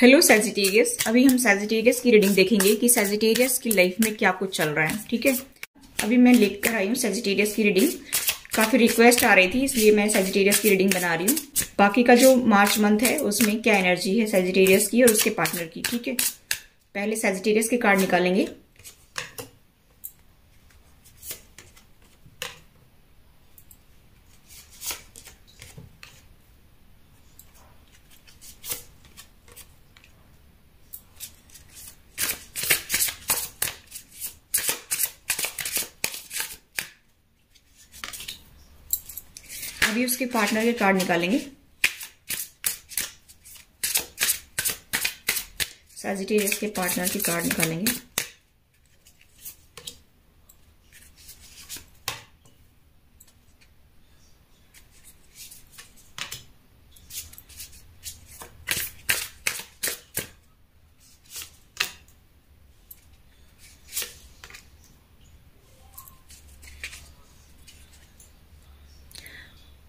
hello Sagittarius अभी हम Sagittarius की रीडिंग देखेंगे कि सेजिटेरियस की लाइफ में क्या कुछ चल रहा है ठीक है अभी मैं लिख कर आई हूँ सेजिटेरियस की रीडिंग काफ़ी रिक्वेस्ट आ रही थी इसलिए मैं सेजिटेरियस की रीडिंग बना रही हूँ बाकी का जो मार्च मंथ है उसमें क्या एनर्जी है सेजिटेरियस की और उसके पार्टनर की ठीक है पहले सेजिटेरियस के कार्ड निकालेंगे अभी उसके पार्टनर के कार्ड निकालेंगे सजिटेरियस के पार्टनर के कार्ड निकालेंगे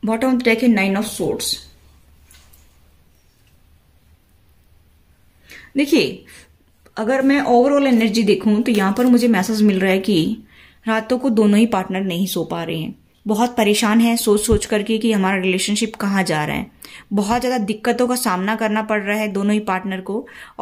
बॉटम ट्रैक है नाइन ऑफ सोर्ट्स देखिए अगर मैं ओवरऑल एनर्जी देखूं तो यहां पर मुझे मैसेज मिल रहा है कि रातों को दोनों ही पार्टनर नहीं सो पा रहे हैं बहुत परेशान हैं सोच सोच करके कि हमारा रिलेशनशिप कहाँ जा रहा है बहुत ज़्यादा दिक्कतों का सामना करना पड़ रहा है दोनों ही पार्टनर को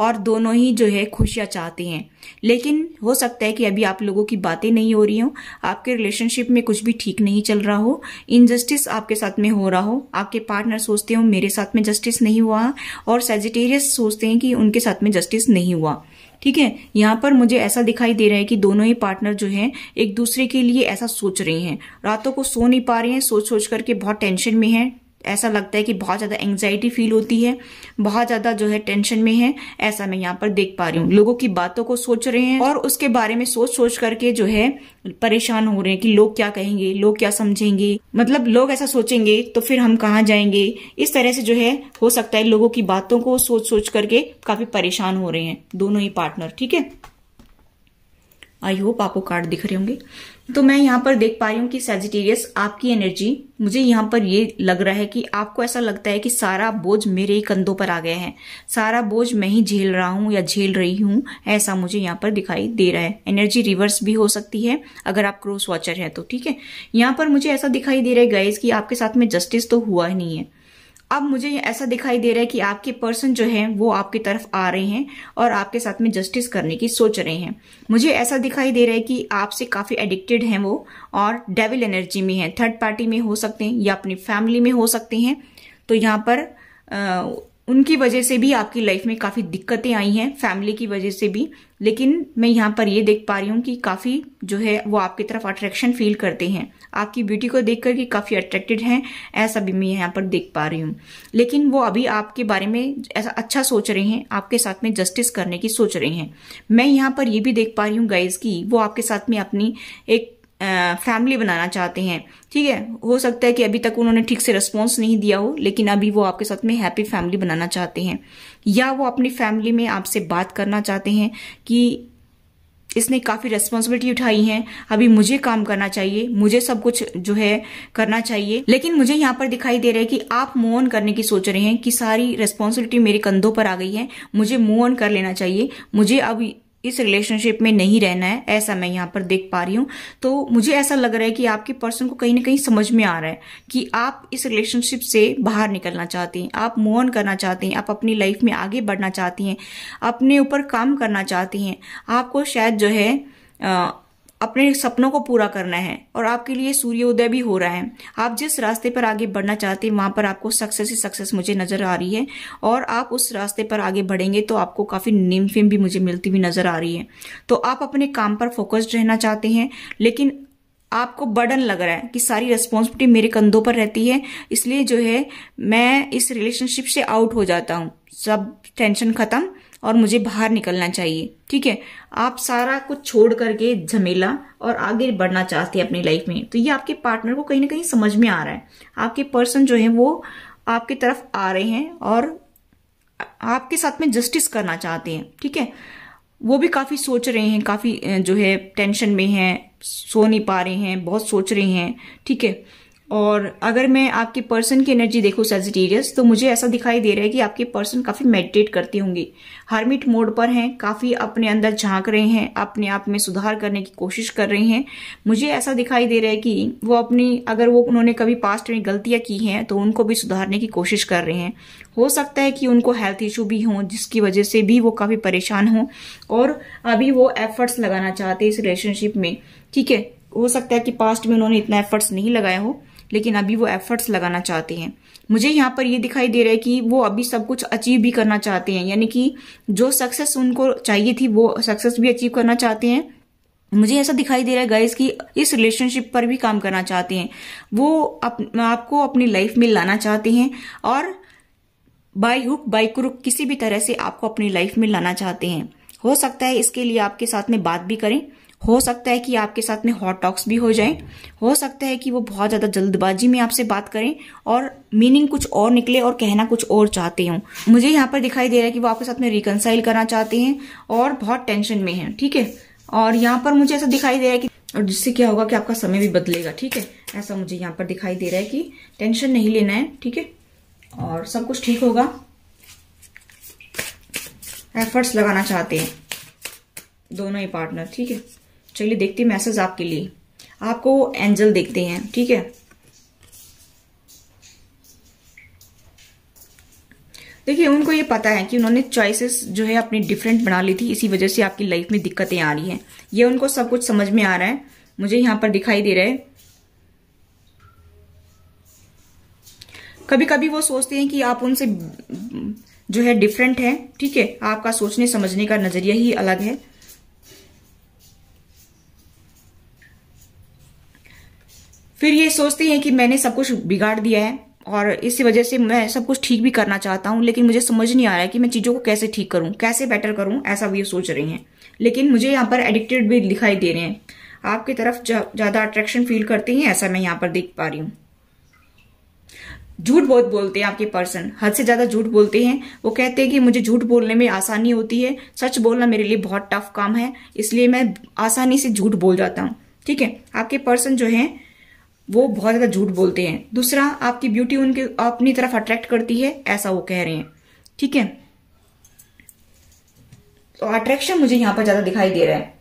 और दोनों ही जो है खुशियाँ चाहते हैं लेकिन हो सकता है कि अभी आप लोगों की बातें नहीं हो रही हों आपके रिलेशनशिप में कुछ भी ठीक नहीं चल रहा हो इनजस्टिस आपके साथ में हो रहा हो आपके पार्टनर सोचते हो मेरे साथ में जस्टिस नहीं हुआ और सेजिटेरियस सोचते हैं कि उनके साथ में जस्टिस नहीं हुआ ठीक है यहाँ पर मुझे ऐसा दिखाई दे रहा है कि दोनों ही पार्टनर जो हैं एक दूसरे के लिए ऐसा सोच रही हैं रातों को सो नहीं पा रही हैं सोच सोच करके बहुत टेंशन में हैं ऐसा लगता है कि बहुत ज़्यादा एंग्जाइटी फील होती है बहुत ज़्यादा जो है टेंशन में है ऐसा मैं यहाँ पर देख पा रही हूँ लोगों की बातों को सोच रहे हैं और उसके बारे में सोच सोच करके जो है परेशान हो रहे हैं कि लोग क्या कहेंगे लोग क्या समझेंगे मतलब लोग ऐसा सोचेंगे तो फिर हम कहाँ जाएंगे इस तरह से जो है हो सकता है लोगों की बातों को सोच सोच करके काफी परेशान हो रहे हैं दोनों ही पार्टनर ठीक है आई होप आपको कार्ड दिख रहे होंगे तो मैं यहाँ पर देख पा रही हूँ कि सेजिटेरियस आपकी एनर्जी मुझे यहाँ पर ये लग रहा है कि आपको ऐसा लगता है कि सारा बोझ मेरे ही कंधों पर आ गया है सारा बोझ मैं ही झेल रहा हूँ या झेल रही हूँ ऐसा मुझे यहाँ पर दिखाई दे रहा है एनर्जी रिवर्स भी हो सकती है अगर आप क्रोस वॉचर हैं तो ठीक है यहाँ पर मुझे ऐसा दिखाई दे रहा है गाइज कि आपके साथ में जस्टिस तो हुआ ही नहीं है अब मुझे ऐसा दिखाई दे रहा है कि आपके पर्सन जो हैं वो आपकी तरफ आ रहे हैं और आपके साथ में जस्टिस करने की सोच रहे हैं मुझे ऐसा दिखाई दे रहा है कि आपसे काफ़ी एडिक्टेड हैं वो और डेविल एनर्जी में है थर्ड पार्टी में हो सकते हैं या अपनी फैमिली में हो सकते हैं तो यहाँ पर उनकी वजह से भी आपकी लाइफ में काफ़ी दिक्कतें आई हैं फैमिली की वजह से भी लेकिन मैं यहाँ पर ये देख पा रही हूँ कि काफ़ी जो है वो आपकी तरफ अट्रैक्शन फील करते हैं आपकी ब्यूटी को देख करके काफ़ी अट्रैक्टेड हैं ऐसा भी मैं यहाँ पर देख पा रही हूँ लेकिन वो अभी आपके बारे में ऐसा अच्छा सोच रहे हैं आपके साथ में जस्टिस करने की सोच रहे हैं मैं यहाँ पर ये भी देख पा रही हूँ गाइज की वो आपके साथ में अपनी एक फैमिली बनाना चाहते हैं ठीक है हो सकता है कि अभी तक उन्होंने ठीक से रिस्पॉन्स नहीं दिया हो लेकिन अभी वो आपके साथ में हैप्पी फैमिली बनाना चाहते हैं या वो अपनी फैमिली में आपसे बात करना चाहते हैं कि इसने काफ़ी रेस्पॉन्सिबिलिटी उठाई है अभी मुझे काम करना चाहिए मुझे सब कुछ जो है करना चाहिए लेकिन मुझे यहाँ पर दिखाई दे रहा है कि आप मूव ऑन करने की सोच रहे हैं कि सारी रेस्पॉन्सिबिलिटी मेरे कंधों पर आ गई है मुझे मूव ऑन कर लेना चाहिए मुझे अब इस रिलेशनशिप में नहीं रहना है ऐसा मैं यहाँ पर देख पा रही हूँ तो मुझे ऐसा लग रहा है कि आपके पर्सन को कहीं ना कहीं समझ में आ रहा है कि आप इस रिलेशनशिप से बाहर निकलना चाहती हैं आप मोहन करना चाहती हैं आप अपनी लाइफ में आगे बढ़ना चाहती हैं अपने ऊपर काम करना चाहती हैं आपको शायद जो है आ, अपने सपनों को पूरा करना है और आपके लिए सूर्योदय भी हो रहा है आप जिस रास्ते पर आगे बढ़ना चाहते हैं वहां पर आपको सक्सेस ही सक्सेस मुझे नजर आ रही है और आप उस रास्ते पर आगे बढ़ेंगे तो आपको काफी नेम फेम भी मुझे मिलती हुई नजर आ रही है तो आप अपने काम पर फोकस्ड रहना चाहते हैं लेकिन आपको बर्डन लग रहा है कि सारी रिस्पॉन्सिबिलिटी मेरे कंधों पर रहती है इसलिए जो है मैं इस रिलेशनशिप से आउट हो जाता हूँ सब टेंशन खत्म और मुझे बाहर निकलना चाहिए ठीक है आप सारा कुछ छोड़ करके झमेला और आगे बढ़ना चाहते हैं अपनी लाइफ में तो ये आपके पार्टनर को कहीं ना कहीं समझ में आ रहा है आपके पर्सन जो है वो आपकी तरफ आ रहे हैं और आपके साथ में जस्टिस करना चाहते हैं ठीक है वो भी काफी सोच रहे हैं काफी जो है टेंशन में है सो नहीं पा रहे हैं बहुत सोच रहे हैं ठीक है और अगर मैं आपकी पर्सन की एनर्जी देखूँ सेजिटेरियस तो मुझे ऐसा दिखाई दे रहा है कि आपके पर्सन काफ़ी मेडिटेट करती होंगी हार्मिट मोड पर हैं काफ़ी अपने अंदर झांक रहे हैं अपने आप में सुधार करने की कोशिश कर रहे हैं मुझे ऐसा दिखाई दे रहा है कि वो अपनी अगर वो उन्होंने कभी पास्ट में गलतियाँ की हैं तो उनको भी सुधारने की कोशिश कर रहे हैं हो सकता है कि उनको हेल्थ इशू भी हों जिसकी वजह से भी वो काफ़ी परेशान हों और अभी वो एफर्ट्स लगाना चाहते हैं इस रिलेशनशिप में ठीक है हो सकता है कि पास्ट में उन्होंने इतना एफर्ट्स नहीं लगाया हो लेकिन अभी वो एफर्ट्स लगाना चाहते हैं मुझे यहाँ पर ये दिखाई दे रहा है कि वो अभी सब कुछ अचीव भी करना चाहते हैं यानी कि जो सक्सेस उनको चाहिए थी वो सक्सेस भी अचीव करना चाहते हैं मुझे ऐसा दिखाई दे रहा है गाइस कि इस रिलेशनशिप पर भी काम करना चाहते हैं वो अप, आपको अपनी लाइफ में लाना चाहते हैं और बाई हुक बाई क्रुक किसी भी तरह से आपको अपनी लाइफ में लाना चाहते हैं हो सकता है इसके लिए आपके साथ में बात भी करें हो सकता है कि आपके साथ में हॉट टॉक्स भी हो जाएं हो सकता है कि वो बहुत ज़्यादा जल्दबाजी में आपसे बात करें और मीनिंग कुछ और निकले और कहना कुछ और चाहते हो मुझे यहाँ पर दिखाई दे रहा है कि वो आपके साथ में रिकनसाइल करना चाहते हैं और बहुत टेंशन में है ठीक है और यहाँ पर मुझे ऐसा दिखाई दे रहा है कि और जिससे क्या होगा कि आपका समय भी बदलेगा ठीक है ऐसा मुझे यहाँ पर दिखाई दे रहा है कि टेंशन नहीं लेना है ठीक है और सब कुछ ठीक होगा एफर्ट्स लगाना चाहते हैं दोनों ही पार्टनर ठीक है चलिए देखते हैं मैसेज आपके लिए आपको एंजल देखते हैं ठीक है देखिए उनको ये पता है कि उन्होंने चॉइसेस जो है अपनी डिफरेंट बना ली थी इसी वजह से आपकी लाइफ में दिक्कतें आ रही हैं ये उनको सब कुछ समझ में आ रहा है मुझे यहाँ पर दिखाई दे रहा है कभी कभी वो सोचते हैं कि आप उनसे जो है डिफरेंट हैं ठीक है आपका सोचने समझने का नजरिया ही अलग है फिर ये सोचते हैं कि मैंने सब कुछ बिगाड़ दिया है और इसी वजह से मैं सब कुछ ठीक भी करना चाहता हूँ लेकिन मुझे समझ नहीं आ रहा है कि मैं चीज़ों को कैसे ठीक करूँ कैसे बेटर करूँ ऐसा भी सोच रही हैं लेकिन मुझे यहाँ पर एडिक्टेड भी दिखाई दे रहे हैं आपकी तरफ ज़्यादा अट्रैक्शन फील करते हैं ऐसा मैं यहाँ पर देख पा रही हूँ झूठ बहुत बोलते हैं आपके पर्सन हद से ज्यादा झूठ बोलते हैं वो कहते हैं कि मुझे झूठ बोलने में आसानी होती है सच बोलना मेरे लिए बहुत टफ काम है इसलिए मैं आसानी से झूठ बोल जाता हूँ ठीक है आपके पर्सन जो है वो बहुत ज्यादा झूठ बोलते हैं दूसरा आपकी ब्यूटी उनके अपनी तरफ अट्रैक्ट करती है ऐसा वो कह रहे हैं ठीक है तो अट्रैक्शन मुझे यहां पर ज्यादा दिखाई दे रहा है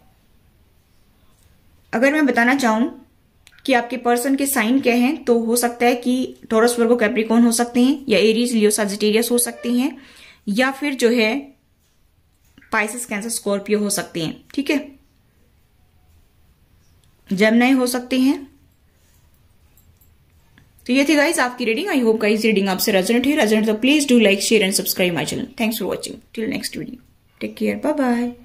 अगर मैं बताना चाहूं कि आपके पर्सन के साइन क्या हैं तो हो सकता है कि टोरस वर्गो कैप्रिकॉन हो सकते हैं या एरीज लियो हो सकते हैं या फिर जो है पाइसिस कैंसर स्कॉर्पियो हो सकते हैं ठीक है जेमनाई हो सकते हैं तो ये थी गाइज आपकी reading I hope guys reading आपसे रेजोनेट हुई रेजोनेट तो please do like share and subscribe my channel thanks for watching till next video take care bye bye